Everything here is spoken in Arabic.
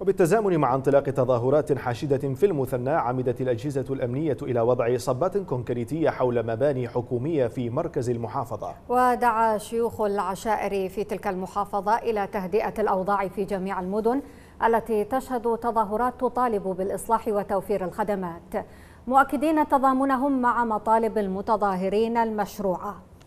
وبالتزامن مع انطلاق تظاهرات حاشدة في المثنى عمدت الأجهزة الأمنية إلى وضع صبات كونكريتية حول مباني حكومية في مركز المحافظة ودعا شيوخ العشائر في تلك المحافظة إلى تهدئة الأوضاع في جميع المدن التي تشهد تظاهرات تطالب بالإصلاح وتوفير الخدمات مؤكدين تضامنهم مع مطالب المتظاهرين المشروعه